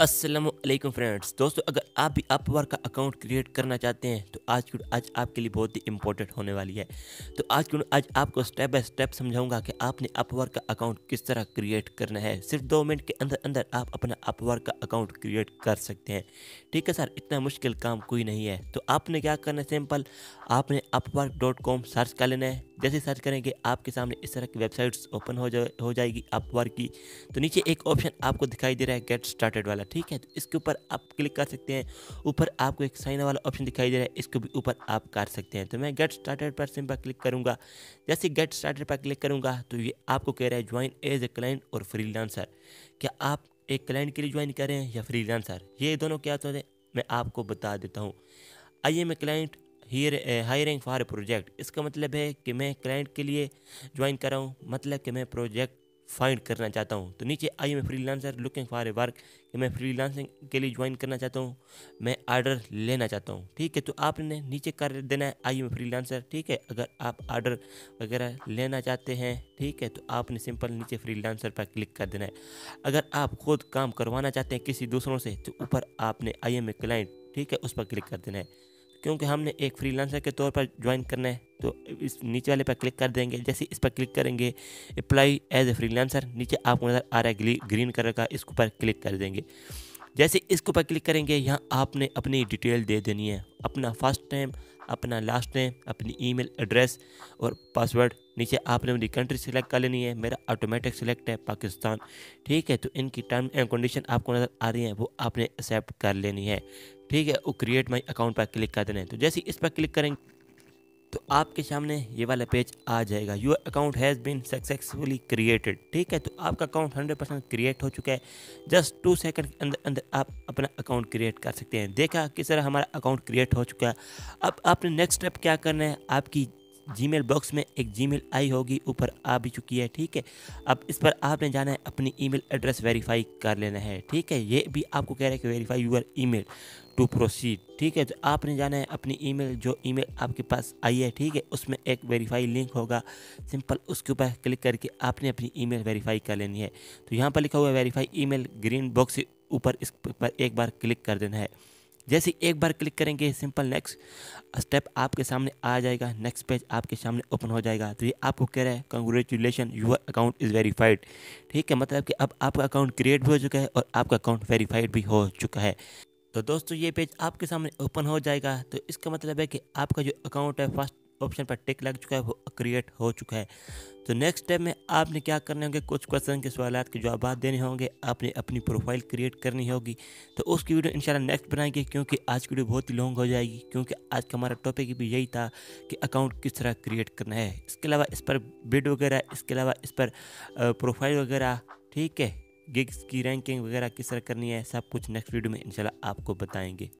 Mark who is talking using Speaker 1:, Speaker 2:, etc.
Speaker 1: Aslam friends दोस्तों अगर आप भी अप वर्क का अकाउंट क्रिएट करना चाहते हैं तो आज की आज आपके लिए बहुत ही इंपॉर्टेंट होने वाली है तो आज की आज आपको स्टेप बाय स्टेप समझाऊंगा कि आपने अप वर्क का अकाउंट किस तरह क्रिएट करना है सिर्फ दो मिनट के अंदर अंदर आप अपना अप वर्क का अकाउंट क्रिएट कर सकते हैं ठीक है सर इतना मुश्किल काम कोई नहीं है तो आपने क्या करना है सिंपल आपने अप सर्च कर लेना है जैसे सर्च करेंगे आपके सामने इस तरह की वेबसाइट्स ओपन हो जा हो जाएगी अपवर्क की तो नीचे एक ऑप्शन आपको दिखाई दे रहा है गेट स्टार्टेड वाला ठीक है तो इसके ऊपर आप क्लिक कर सकते हैं ऊपर आपको एक साइन वाला ऑप्शन दिखाई दे रहा है इसके भी ऊपर आप कर सकते हैं तो मैं गेट स्टार्टेड पर सिंपल क्लिक करूँगा जैसे गेट स्टार्टेड पर क्लिक करूँगा तो ये आपको कह रहा है ज्वाइन एज ए क्लाइंट और लांसर क्या आप एक क्लाइंट के लिए ज्वाइन करें या फ्री या ये दोनों क्या होते हैं मैं आपको बता देता हूँ आइए मैं client here hiring for project इसका मतलब है कि मैं क्लाइंट के लिए ज्वाइन कर रहा हूँ मतलब कि मैं प्रोजेक्ट फाइंड करना चाहता हूँ तो नीचे आई मैं freelancer looking for a work कि मैं फ्री लांसिंग के लिए ज्वाइन करना चाहता हूँ मैं आर्डर लेना चाहता हूँ ठीक है तो आपने नीचे कर देना है आई मैं फ्री लांसर ठीक है अगर आप आर्डर वगैरह लेना चाहते हैं ठीक है तो आपने सिंपल नीचे फ्री लांसर पर क्लिक कर देना है अगर आप खुद काम करवाना चाहते हैं किसी दूसरों से तो ऊपर आपने आई एम ए क्लाइंट ठीक है उस पर क्लिक कर देना है क्योंकि हमने एक फ्रीलांसर के तौर पर ज्वाइन करना है तो इस नीचे वाले पर क्लिक कर देंगे जैसे इस पर क्लिक करेंगे अप्लाई एज ए फ्रीलांसर नीचे आपको नज़र आ रहा है ग्रीन कलर का इसके ऊपर क्लिक कर देंगे जैसे इसके ऊपर क्लिक करेंगे यहाँ आपने अपनी डिटेल दे देनी है अपना फर्स्ट टाइम अपना लास्ट नेम अपनी ईमेल एड्रेस और पासवर्ड नीचे आपने मेरी कंट्री सेलेक्ट कर लेनी है मेरा ऑटोमेटिक सेलेक्ट है पाकिस्तान ठीक है तो इनकी टर्म एंड कंडीशन आपको नज़र आ रही है वो आपने एक्सेप्ट कर लेनी है ठीक है वो क्रिएट माई अकाउंट पर क्लिक कर देना है तो जैसे इस पर क्लिक करेंगे तो आपके सामने ये वाला पेज आ जाएगा your account has been successfully created ठीक है तो आपका अकाउंट 100 परसेंट क्रिएट हो चुका है जस्ट टू सेकंड के अंदर अंदर आप अपना अकाउंट क्रिएट कर सकते हैं देखा किस तरह हमारा अकाउंट क्रिएट हो चुका है अब आपने नेक्स्ट स्टेप क्या करना है आपकी जीमेल बॉक्स में एक जीमेल आई होगी ऊपर आ भी चुकी है ठीक है अब इस पर आपने जाना है अपनी ईमेल एड्रेस वेरीफाई कर लेना है ठीक है ये भी आपको कह रहा है कि verify your email to proceed ठीक है तो आपने जाना है अपनी ईमेल जो ईमेल आपके पास आई है ठीक है उसमें एक वेरीफाई लिंक होगा सिंपल उसके ऊपर क्लिक करके आपने अपनी मेल वेरीफाई कर लेनी है तो यहाँ पर लिखा हुआ है वेरीफाई मेल ग्रीन बॉक्स ऊपर इस पर एक बार क्लिक कर देना है जैसे एक बार क्लिक करेंगे सिंपल नेक्स्ट स्टेप आपके सामने आ जाएगा नेक्स्ट पेज आपके सामने ओपन हो जाएगा तो ये आपको कह रहा है congratulation your account is verified ठीक है मतलब कि अब आपका अकाउंट क्रिएट भी हो चुका है और आपका अकाउंट वेरीफाइड भी हो चुका है तो दोस्तों ये पेज आपके सामने ओपन हो जाएगा तो इसका मतलब है कि आपका जो अकाउंट है फर्स्ट ऑप्शन पर टिक लग चुका है वो क्रिएट हो चुका है तो नेक्स्ट स्टेप में आपने क्या करने होंगे कुछ क्वेश्चन के सवाल के जवाब देने होंगे आपने अपनी प्रोफाइल क्रिएट करनी होगी तो उसकी वीडियो इंशाल्लाह नेक्स्ट बनाएंगे क्योंकि आज की वीडियो बहुत ही लॉन्ग हो जाएगी क्योंकि आज का हमारा टॉपिक भी यही था कि अकाउंट किस तरह क्रिएट करना है इसके अलावा इस पर बिड वगैरह इसके अलावा इस पर प्रोफाइल वगैरह ठीक है गिग्स की रैंकिंग वगैरह किस तरह करनी है सब कुछ नेक्स्ट वीडियो में इंशाल्लाह आपको बताएंगे